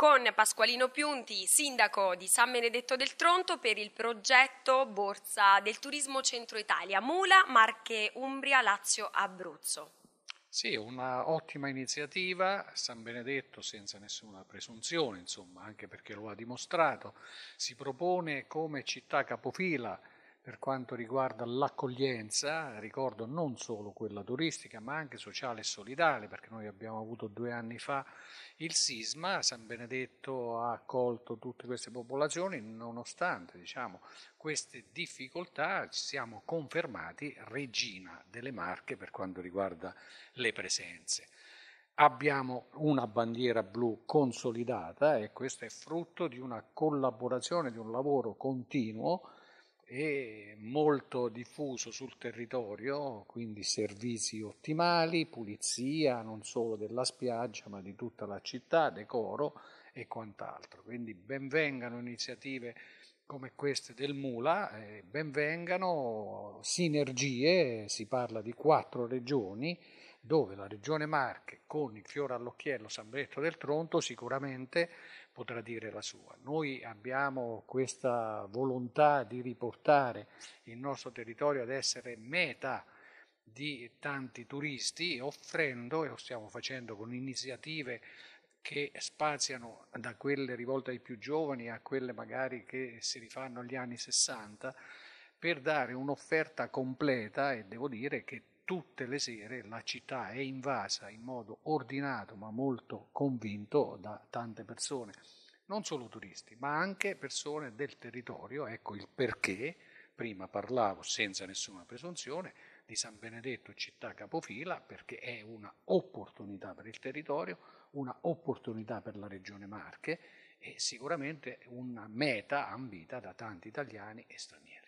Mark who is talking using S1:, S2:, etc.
S1: con Pasqualino Piunti, sindaco di San Benedetto del Tronto, per il progetto Borsa del Turismo Centro Italia, Mula, Marche, Umbria, Lazio, Abruzzo. Sì, un'ottima iniziativa, San Benedetto senza nessuna presunzione, insomma, anche perché lo ha dimostrato, si propone come città capofila per quanto riguarda l'accoglienza, ricordo non solo quella turistica, ma anche sociale e solidale, perché noi abbiamo avuto due anni fa il sisma, San Benedetto ha accolto tutte queste popolazioni, nonostante diciamo, queste difficoltà ci siamo confermati regina delle Marche per quanto riguarda le presenze. Abbiamo una bandiera blu consolidata e questo è frutto di una collaborazione, di un lavoro continuo e molto diffuso sul territorio, quindi servizi ottimali, pulizia non solo della spiaggia ma di tutta la città, decoro e quant'altro. Quindi benvengano iniziative come queste del Mula, eh, benvengano sinergie, si parla di quattro regioni, dove la regione Marche con il fiore all'occhiello San Benedetto del Tronto sicuramente potrà dire la sua. Noi abbiamo questa volontà di riportare il nostro territorio ad essere meta di tanti turisti offrendo, e lo stiamo facendo con iniziative che spaziano da quelle rivolte ai più giovani a quelle magari che si rifanno agli anni 60 per dare un'offerta completa e devo dire che tutte le sere la città è invasa in modo ordinato ma molto convinto da tante persone, non solo turisti ma anche persone del territorio, ecco il perché, prima parlavo senza nessuna presunzione, di San Benedetto città capofila perché è un'opportunità per il territorio, un'opportunità per la regione Marche e sicuramente una meta ambita da tanti italiani e stranieri.